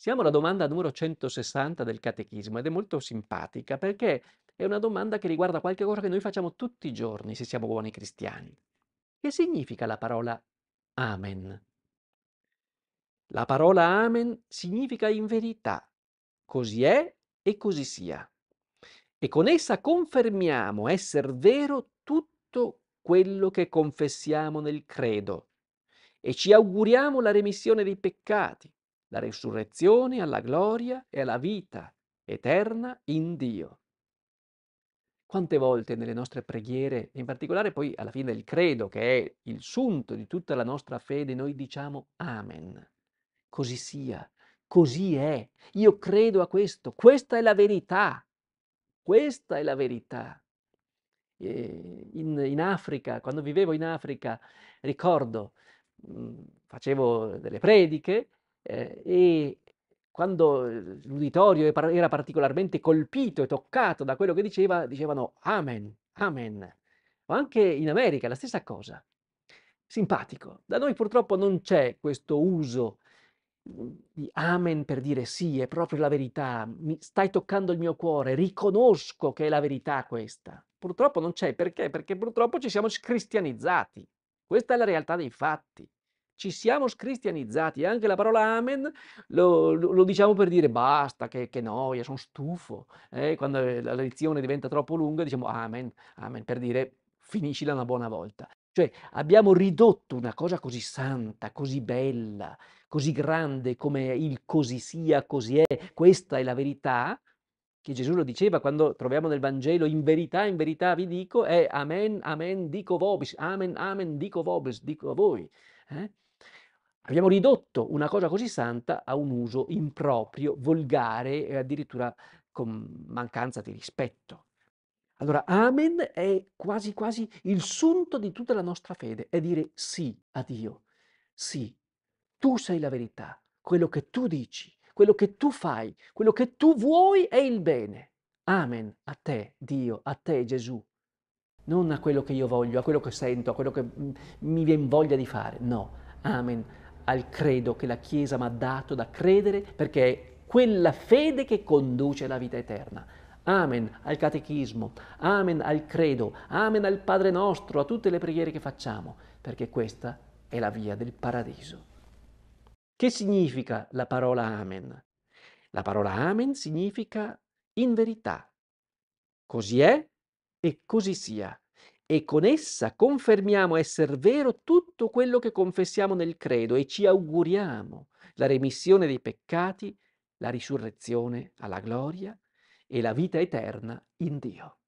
Siamo alla domanda numero 160 del Catechismo ed è molto simpatica perché è una domanda che riguarda qualche cosa che noi facciamo tutti i giorni se siamo buoni cristiani. Che significa la parola Amen? La parola Amen significa in verità, così è e così sia. E con essa confermiamo essere vero tutto quello che confessiamo nel credo e ci auguriamo la remissione dei peccati, la risurrezione alla gloria e alla vita eterna in Dio. Quante volte nelle nostre preghiere, in particolare poi alla fine del credo, che è il sunto di tutta la nostra fede, noi diciamo Amen. Così sia, così è. Io credo a questo, questa è la verità. Questa è la verità. In, in, Africa, quando vivevo in Africa, ricordo, mm, facevo delle prediche eh, e quando ehm, l'uditorio era particolarmente colpito e toccato da quello che diceva, dicevano Amen, Amen. O anche in America è la stessa cosa. Simpatico. Da noi purtroppo non c'è questo uso mhmm, di Amen per dire sì, è proprio la verità, mi stai toccando il mio cuore, riconosco che è la verità questa. Purtroppo non c'è perché? Perché purtroppo ci siamo cristianizzati. Questa è la realtà dei fatti ci siamo scristianizzati, anche la parola amen lo, lo, lo diciamo per dire basta, che, che noia, sono stufo. Eh? Quando eh, la lezione diventa troppo lunga diciamo amen, amen, per dire finiscila una buona volta. Cioè abbiamo ridotto una cosa così santa, così bella, così grande come il così sia, così è, questa è la verità, che Gesù lo diceva quando troviamo nel Vangelo, in verità, in verità vi dico, è amen, amen, dico vobis, amen, amen, dico vobis, dico a voi. Eh? Abbiamo ridotto una cosa così santa a un uso improprio, volgare e addirittura con mancanza di rispetto. Allora, Amen è quasi quasi il sunto di tutta la nostra fede, è dire sì a Dio, sì, tu sei la verità, quello che tu dici, quello che tu fai, quello che tu vuoi è il bene. Amen a te Dio, a te Gesù, non a quello che io voglio, a quello che sento, a quello che mi viene voglia di fare, no, Amen al credo che la Chiesa mi ha dato da credere perché è quella fede che conduce alla vita eterna. Amen al catechismo, amen al credo, amen al Padre nostro, a tutte le preghiere che facciamo, perché questa è la via del paradiso. Che significa la parola amen? La parola amen significa in verità. Così è e così sia e con essa confermiamo essere vero tutto quello che confessiamo nel credo e ci auguriamo la remissione dei peccati, la risurrezione alla gloria e la vita eterna in Dio.